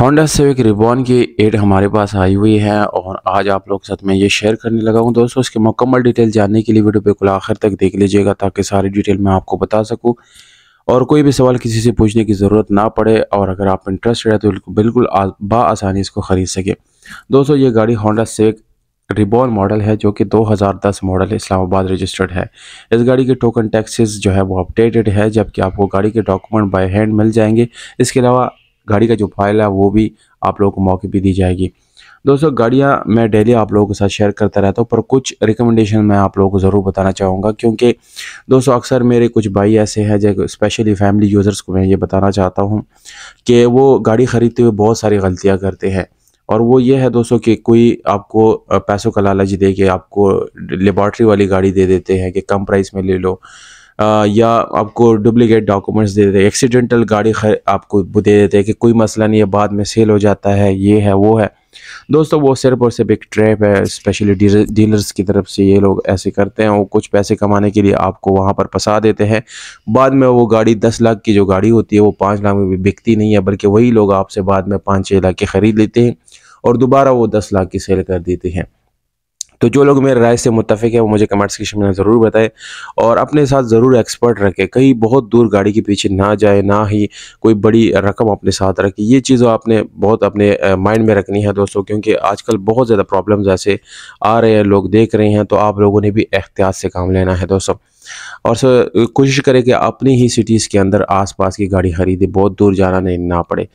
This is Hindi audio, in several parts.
होंडा सेविक रिबॉन की एड हमारे पास आई हुई है और आज आप लोग साथ में ये शेयर करने लगा हूँ दोस्तों इसके मुकम्मल डिटेल जानने के लिए वीडियो बिल्कुल आखिर तक देख लीजिएगा ताकि सारी डिटेल मैं आपको बता सकूँ और कोई भी सवाल किसी से पूछने की ज़रूरत ना पड़े और अगर आप इंटरेस्टेड है तो बिल्कुल बासानी इसको ख़रीद सके दोस्तों ये गाड़ी होंडा सेविक रिबॉन मॉडल है जो कि 2010 मॉडल इस्लामाबाद रजिस्टर्ड है इस गाड़ी के टोकन टैक्सेस जो है वो अपडेटेड है जबकि आपको गाड़ी के डॉक्यूमेंट बाय हैंड मिल जाएंगे इसके अलावा गाड़ी का जो फाइल है वो भी आप लोगों को मौके पर दी जाएगी दोस्तों गाड़ियाँ मैं डेली आप लोगों के साथ शेयर करता रहता हूँ पर कुछ रिकमेंडेशन मैं आप लोगों को ज़रूर बताना चाहूँगा क्योंकि दोस्तों अक्सर मेरे कुछ भाई ऐसे हैं जो स्पेशली फैमिली यूज़र्स को मैं ये बताना चाहता हूँ कि वो गाड़ी ख़रीदते हुए बहुत सारी गलतियाँ करते हैं और वो ये है दोस्तों कि कोई आपको पैसों का लालच दे के आपको लेबॉर्ट्री वाली गाड़ी दे देते हैं कि कम प्राइस में ले लो या आपको डुप्लीकेट डॉक्यूमेंट्स दे देते एक्सीडेंटल गाड़ी आपको दे देते हैं कि कोई मसला नहीं है बाद में सेल हो जाता है ये है वो है दोस्तों वो सिर्फ और सिर्फ एक ट्रैप है स्पेशली डीलर्स की तरफ से ये लोग ऐसे करते हैं वो कुछ पैसे कमाने के लिए आपको वहाँ पर फंसा देते हैं बाद में वो गाड़ी दस लाख की जो गाड़ी होती है वो पाँच लाख में भी बिकती नहीं है बल्कि वही लोग आपसे बाद में पाँच छः लाख की ख़रीद लेते हैं और दोबारा वो दस लाख की सेल कर देते हैं तो जो लोग मेरे राय से मुतफ़ है वो मुझे कमेंट सेक्शन में ज़रूर बताएं और अपने साथ ज़रूर एक्सपर्ट रखें कहीं बहुत दूर गाड़ी के पीछे ना जाए ना ही कोई बड़ी रकम अपने साथ रखे ये चीज़ आपने बहुत अपने माइंड में रखनी है दोस्तों क्योंकि आजकल बहुत ज़्यादा प्रॉब्लम्स ऐसे आ रहे हैं लोग देख रहे हैं तो आप लोगों ने भी एहतियात से काम लेना है दोस्तों और सर कोशिश करें कि अपनी ही सिटीज़ के अंदर आसपास की गाड़ी खरीदे बहुत दूर जाना नहीं ना पड़े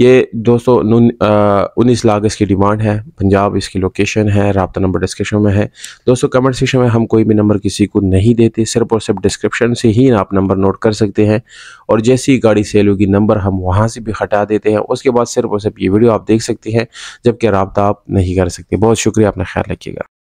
ये दो सौ उन्नीस लाख इसकी डिमांड है पंजाब इसकी लोकेशन है रबता नंबर डिस्क्रिप्शन में है दोस्तों कमेंट सेक्शन में हम कोई भी नंबर किसी को नहीं देते सिर्फ और सिर्फ डिस्क्रिप्शन से ही आप नंबर नोट कर सकते हैं और जैसी गाड़ी सेल होगी नंबर हम वहाँ से भी हटा देते हैं उसके बाद सिर्फ और सिर्फ ये वीडियो आप देख सकते हैं जबकि रबता आप नहीं कर सकते बहुत शुक्रिया अपना ख्याल रखिएगा